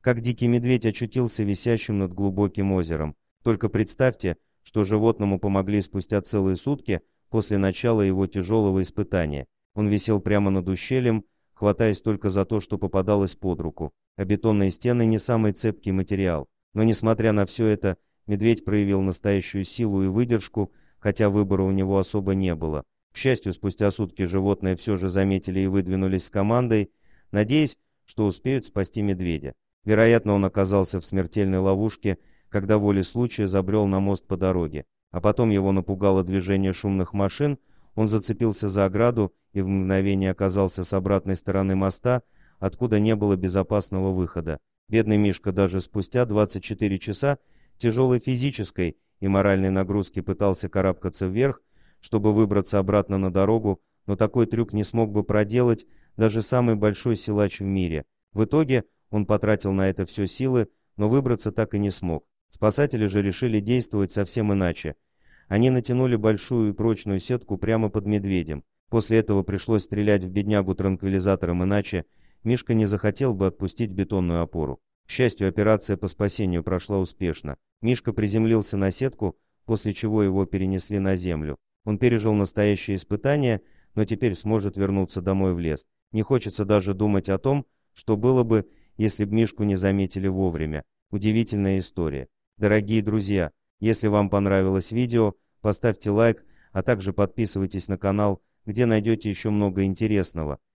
как дикий медведь очутился висящим над глубоким озером. Только представьте, что животному помогли спустя целые сутки после начала его тяжелого испытания. Он висел прямо над ущельем, хватаясь только за то, что попадалось под руку. А бетонные стены не самый цепкий материал. Но несмотря на все это, медведь проявил настоящую силу и выдержку, хотя выбора у него особо не было. К счастью, спустя сутки животные все же заметили и выдвинулись с командой, надеясь, что успеют спасти медведя. Вероятно, он оказался в смертельной ловушке, когда волей случая забрел на мост по дороге, а потом его напугало движение шумных машин, он зацепился за ограду и в мгновение оказался с обратной стороны моста, откуда не было безопасного выхода. Бедный Мишка даже спустя 24 часа тяжелой физической и моральной нагрузки пытался карабкаться вверх, чтобы выбраться обратно на дорогу, но такой трюк не смог бы проделать даже самый большой силач в мире. В итоге он потратил на это все силы, но выбраться так и не смог. Спасатели же решили действовать совсем иначе. Они натянули большую и прочную сетку прямо под медведем. После этого пришлось стрелять в беднягу транквилизатором иначе, Мишка не захотел бы отпустить бетонную опору. К счастью, операция по спасению прошла успешно. Мишка приземлился на сетку, после чего его перенесли на землю. Он пережил настоящее испытание, но теперь сможет вернуться домой в лес. Не хочется даже думать о том, что было бы, если б Мишку не заметили вовремя. Удивительная история. Дорогие друзья, если вам понравилось видео, поставьте лайк, а также подписывайтесь на канал, где найдете еще много интересного.